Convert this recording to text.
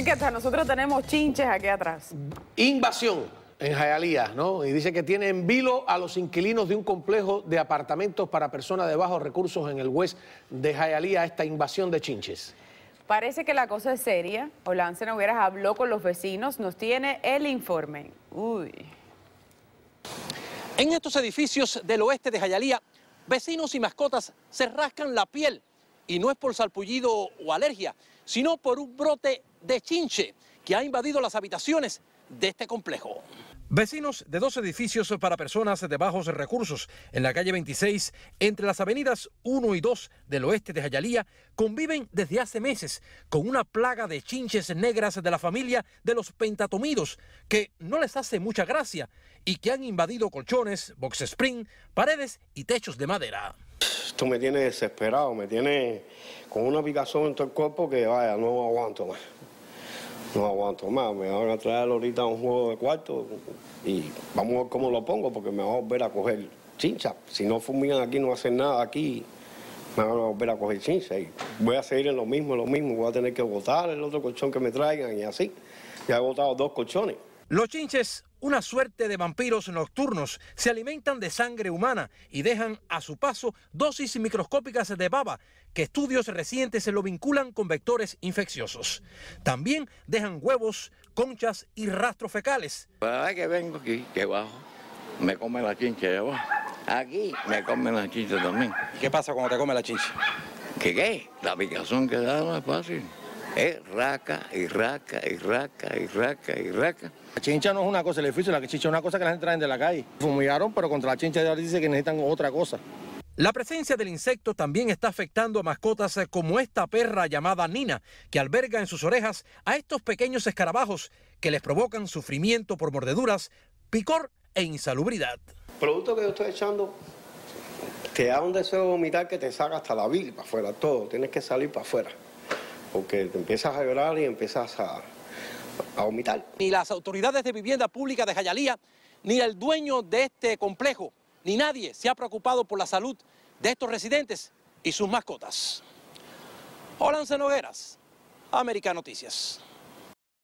Así que hasta nosotros tenemos chinches aquí atrás. Invasión en Jayalía, ¿no? Y dice que tiene en vilo a los inquilinos de un complejo de apartamentos para personas de bajos recursos en el West de Jayalía, esta invasión de chinches. Parece que la cosa es seria. Olance hubieras habló con los vecinos, nos tiene el informe. Uy. En estos edificios del oeste de Jayalía, vecinos y mascotas se rascan la piel. Y no es por salpullido o alergia, sino por un brote de chinche que ha invadido las habitaciones de este complejo. Vecinos de dos edificios para personas de bajos recursos en la calle 26, entre las avenidas 1 y 2 del oeste de Jayalía, conviven desde hace meses con una plaga de chinches negras de la familia de los pentatomidos que no les hace mucha gracia y que han invadido colchones, box spring, paredes y techos de madera. Esto me tiene desesperado, me tiene con una picazón en todo el cuerpo que vaya, no aguanto más no aguanto más. Me van a traer ahorita un juego de cuarto y vamos a ver cómo lo pongo porque me van a volver a coger chincha. Si no fumigan aquí, no hacen nada aquí, me van a volver a coger chincha. Y voy a seguir en lo mismo, lo mismo. Voy a tener que botar el otro colchón que me traigan y así. Ya he botado dos colchones. Los chinches, una suerte de vampiros nocturnos, se alimentan de sangre humana y dejan a su paso dosis microscópicas de baba, que estudios recientes se lo vinculan con vectores infecciosos. También dejan huevos, conchas y rastros fecales. que vengo aquí, que bajo? Me come la chincha de abajo. Aquí me comen la chincha también. ¿Qué pasa cuando te come la chincha? ¿Qué qué? La picazón que da no es fácil. Es eh, raca y raca y raca y raca y raca. La chincha no es una cosa, el edificio, la chincha es una cosa que la gente trae de la calle. Fumigaron, pero contra la chincha ahora dice que necesitan otra cosa. La presencia del insecto también está afectando a mascotas como esta perra llamada Nina, que alberga en sus orejas a estos pequeños escarabajos que les provocan sufrimiento por mordeduras, picor e insalubridad. Producto que yo estoy echando te da un deseo de vomitar que te saca hasta la vil para afuera, todo, tienes que salir para afuera porque te empiezas a llorar y empiezas a, a vomitar. Ni las autoridades de vivienda pública de Jayalía, ni el dueño de este complejo, ni nadie se ha preocupado por la salud de estos residentes y sus mascotas. Hola, Nogueras, América Noticias.